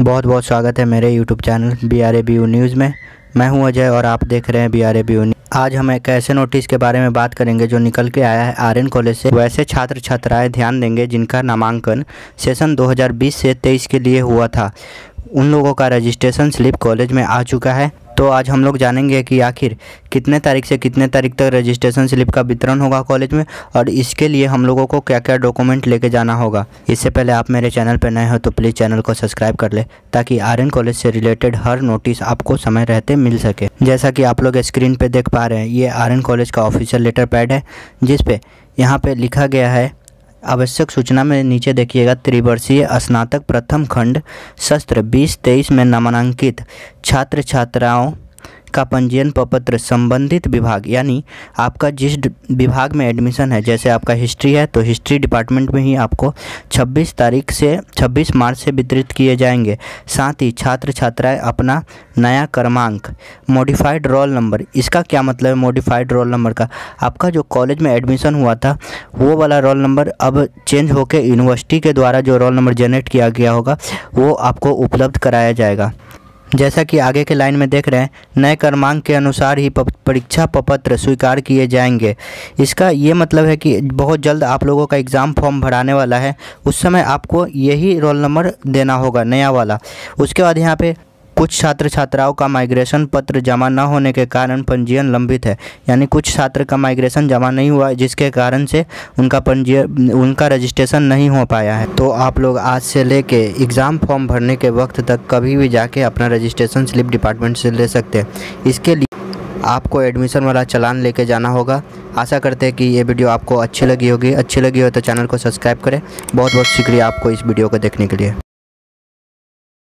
बहुत बहुत स्वागत है मेरे YouTube channel B R A B U news में मैं हूं अजय और आप देख रहे हैं B R A B U आज हम एक ऐसे नोटिस के बारे में बात करेंगे जो निकल के आया है आर कॉलेज से वैसे छात्र छात्राएं ध्यान देंगे जिनका नामांकन सेशन 2020 से 23 के लिए हुआ था उन लोगों का रजिस्ट्रेशन स्लिप कॉलेज में आ चुका है तो आज हम लोग जानेंगे कि आखिर कितने तारीख से कितने तारीख तक रजिस्ट्रेशन स्लिप का वितरण होगा कॉलेज में और इसके लिए हम लोगों को क्या क्या डॉक्यूमेंट लेके जाना होगा इससे पहले आप मेरे चैनल पर नए हो तो प्लीज़ चैनल को सब्सक्राइब कर ले ताकि आर कॉलेज से रिलेटेड हर नोटिस आपको समय रहते मिल सके जैसा कि आप लोग स्क्रीन पर देख पा रहे हैं ये आर कॉलेज का ऑफिशियल लेटर पैड है जिसपे यहाँ पर लिखा गया है आवश्यक सूचना में नीचे देखिएगा त्रिवर्षीय स्नातक प्रथम खंड शस्त्र बीस तेईस में नामांकित छात्र छात्राओं का पंजीयन प्रपत्र संबंधित विभाग यानी आपका जिस विभाग में एडमिशन है जैसे आपका हिस्ट्री है तो हिस्ट्री डिपार्टमेंट में ही आपको 26 तारीख से 26 मार्च से वितरित किए जाएंगे साथ ही छात्र छात्राएं अपना नया क्रमांक मॉडिफाइड रोल नंबर इसका क्या मतलब है मॉडिफाइड रोल नंबर का आपका जो कॉलेज में एडमिशन हुआ था वो वाला रोल नंबर अब चेंज होकर यूनिवर्सिटी के द्वारा जो रोल नंबर जनरेट किया गया होगा वो आपको उपलब्ध कराया जाएगा जैसा कि आगे के लाइन में देख रहे हैं नए क्रमांक के अनुसार ही परीक्षा पपत्र स्वीकार किए जाएंगे इसका ये मतलब है कि बहुत जल्द आप लोगों का एग्ज़ाम फॉर्म भराने वाला है उस समय आपको यही रोल नंबर देना होगा नया वाला उसके बाद यहाँ पे कुछ छात्र छात्राओं का माइग्रेशन पत्र जमा न होने के कारण पंजीयन लंबित है यानी कुछ छात्र का माइग्रेशन जमा नहीं हुआ जिसके कारण से उनका पंजीयन उनका रजिस्ट्रेशन नहीं हो पाया है तो आप लोग आज से लेके एग्ज़ाम फॉर्म भरने के वक्त तक कभी भी जाके अपना रजिस्ट्रेशन स्लिप डिपार्टमेंट से ले सकते हैं इसके लिए आपको एडमिशन वाला चलान लेके जाना होगा आशा करते हैं कि ये वीडियो आपको अच्छी लगी होगी अच्छी लगी हो तो चैनल को सब्सक्राइब करें बहुत बहुत शुक्रिया आपको इस वीडियो को देखने के लिए